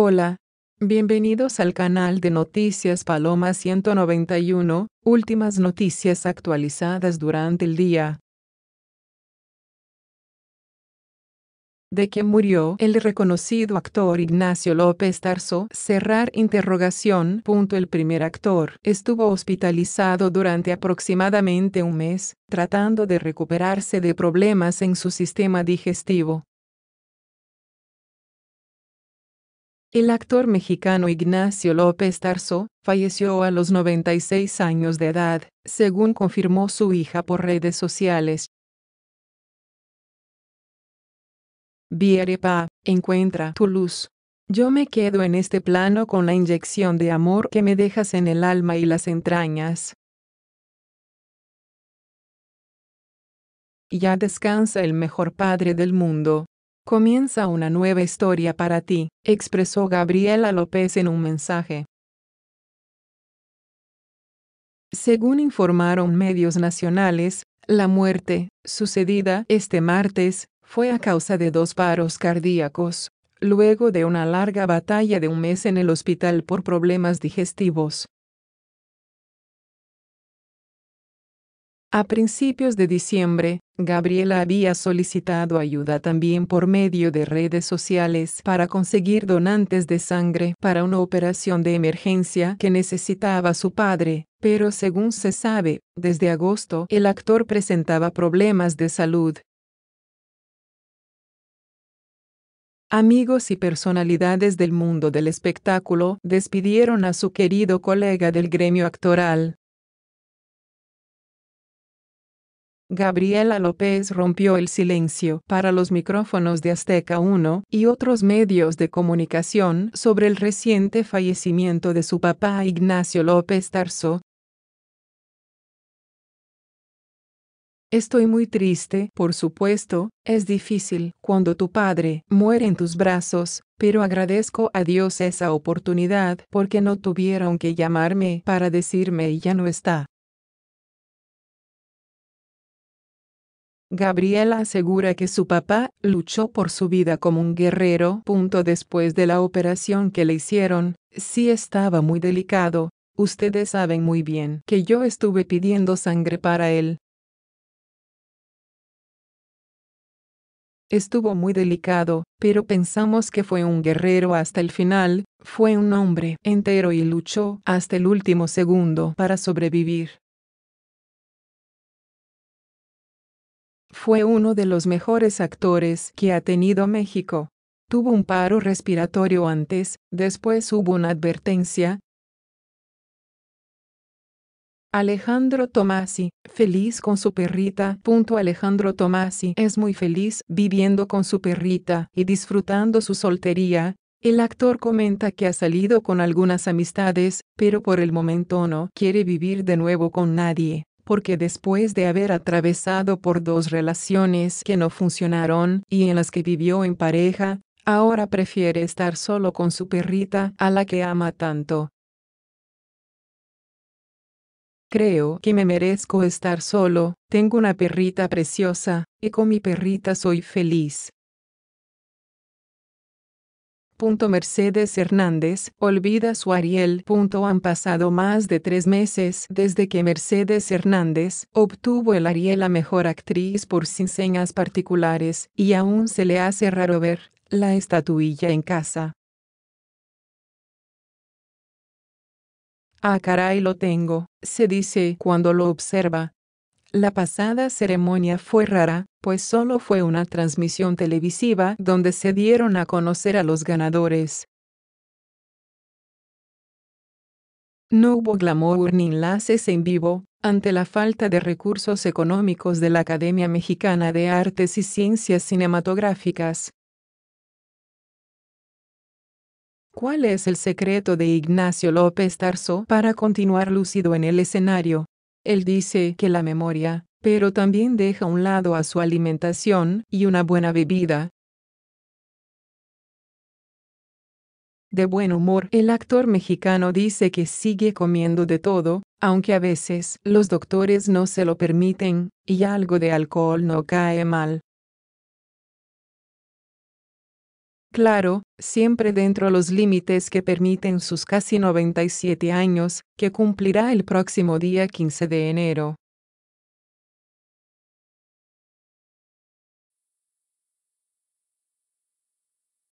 Hola, bienvenidos al canal de Noticias Paloma 191, últimas noticias actualizadas durante el día. de que murió el reconocido actor Ignacio López Tarso. Cerrar interrogación. el primer actor estuvo hospitalizado durante aproximadamente un mes, tratando de recuperarse de problemas en su sistema digestivo. El actor mexicano Ignacio López Tarso falleció a los 96 años de edad, según confirmó su hija por redes sociales. Vierepa, encuentra tu luz. Yo me quedo en este plano con la inyección de amor que me dejas en el alma y las entrañas. Ya descansa el mejor padre del mundo. Comienza una nueva historia para ti, expresó Gabriela López en un mensaje. Según informaron medios nacionales, la muerte, sucedida este martes, fue a causa de dos paros cardíacos, luego de una larga batalla de un mes en el hospital por problemas digestivos. A principios de diciembre, Gabriela había solicitado ayuda también por medio de redes sociales para conseguir donantes de sangre para una operación de emergencia que necesitaba su padre, pero según se sabe, desde agosto el actor presentaba problemas de salud. Amigos y personalidades del mundo del espectáculo despidieron a su querido colega del gremio actoral, Gabriela López rompió el silencio para los micrófonos de Azteca 1 y otros medios de comunicación sobre el reciente fallecimiento de su papá Ignacio López Tarso. Estoy muy triste, por supuesto, es difícil cuando tu padre muere en tus brazos, pero agradezco a Dios esa oportunidad porque no tuvieron que llamarme para decirme ya no está. Gabriela asegura que su papá luchó por su vida como un guerrero. Punto después de la operación que le hicieron, sí estaba muy delicado, ustedes saben muy bien que yo estuve pidiendo sangre para él. Estuvo muy delicado, pero pensamos que fue un guerrero hasta el final, fue un hombre entero y luchó hasta el último segundo para sobrevivir. Fue uno de los mejores actores que ha tenido México. Tuvo un paro respiratorio antes, después hubo una advertencia. Alejandro Tomasi, feliz con su perrita. Alejandro Tomasi es muy feliz viviendo con su perrita y disfrutando su soltería, el actor comenta que ha salido con algunas amistades, pero por el momento no quiere vivir de nuevo con nadie porque después de haber atravesado por dos relaciones que no funcionaron y en las que vivió en pareja, ahora prefiere estar solo con su perrita a la que ama tanto. Creo que me merezco estar solo, tengo una perrita preciosa, y con mi perrita soy feliz. Mercedes Hernández olvida su Ariel. Han pasado más de tres meses desde que Mercedes Hernández obtuvo el Ariel a Mejor Actriz por Sin Señas Particulares, y aún se le hace raro ver la estatuilla en casa. Ah, caray, lo tengo, se dice cuando lo observa. La pasada ceremonia fue rara, pues solo fue una transmisión televisiva donde se dieron a conocer a los ganadores. No hubo glamour ni enlaces en vivo, ante la falta de recursos económicos de la Academia Mexicana de Artes y Ciencias Cinematográficas. ¿Cuál es el secreto de Ignacio López Tarso para continuar lúcido en el escenario? Él dice que la memoria, pero también deja un lado a su alimentación y una buena bebida. De buen humor, el actor mexicano dice que sigue comiendo de todo, aunque a veces los doctores no se lo permiten, y algo de alcohol no cae mal. Claro, siempre dentro de los límites que permiten sus casi 97 años, que cumplirá el próximo día 15 de enero.